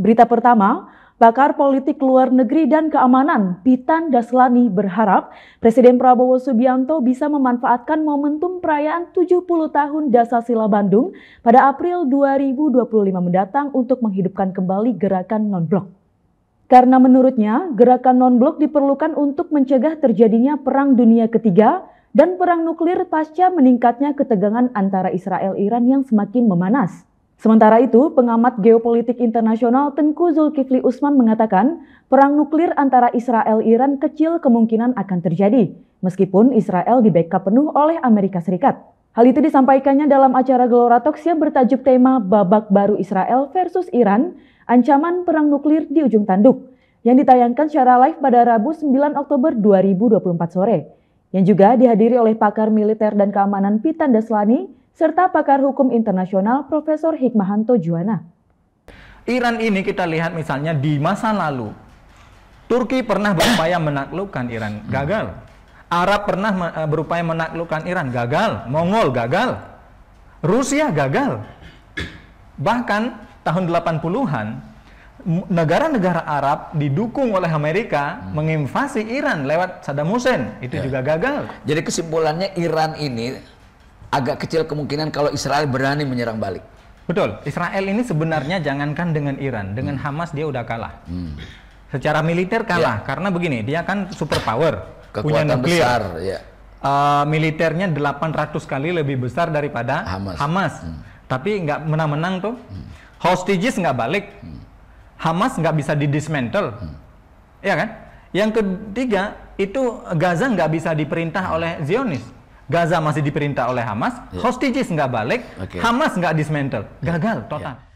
Berita pertama, Pakar politik luar negeri dan keamanan Pitan Daslani berharap Presiden Prabowo Subianto bisa memanfaatkan momentum perayaan 70 tahun Dasar Sila Bandung pada April 2025 mendatang untuk menghidupkan kembali gerakan non-blok. Karena menurutnya, gerakan non-blok diperlukan untuk mencegah terjadinya Perang Dunia Ketiga dan perang nuklir pasca meningkatnya ketegangan antara Israel-Iran yang semakin memanas. Sementara itu, pengamat geopolitik internasional Tengku Zulkifli Usman mengatakan, perang nuklir antara Israel-Iran kecil kemungkinan akan terjadi, meskipun Israel dibackup penuh oleh Amerika Serikat. Hal itu disampaikannya dalam acara Gelora Talks yang bertajuk tema Babak Baru Israel versus Iran, Ancaman Perang Nuklir di Ujung Tanduk, yang ditayangkan secara live pada Rabu 9 Oktober 2024 sore, yang juga dihadiri oleh pakar militer dan keamanan Pitan Daslani, serta pakar hukum internasional Profesor Hikmahanto Juwana. Iran ini kita lihat misalnya di masa lalu, Turki pernah berupaya menaklukkan Iran, gagal. Arab pernah eh, berupaya menaklukkan Iran, gagal. Mongol gagal. Rusia gagal. Bahkan tahun 80-an negara-negara Arab didukung oleh Amerika menginvasi Iran lewat Saddam Hussein. Itu ya. juga gagal. Jadi kesimpulannya Iran ini agak kecil kemungkinan kalau Israel berani menyerang balik. Betul. Israel ini sebenarnya jangankan dengan Iran, dengan hmm. Hamas dia udah kalah. Hmm. Secara militer kalah ya. karena begini, dia kan superpower, Kekuatan punya nuklir. Besar, ya. uh, militernya 800 kali lebih besar daripada Hamas. Hamas. Hmm. Tapi nggak menang-menang tuh. Hmm. Hostages nggak balik. Hmm. Hamas nggak bisa didismantle. Hmm. Ya kan? Yang ketiga, itu Gaza nggak bisa diperintah hmm. oleh Zionis Gaza masih diperintah oleh Hamas, yeah. hostages nggak balik, okay. Hamas nggak dismantle, iya. gagal yeah. total. Yeah.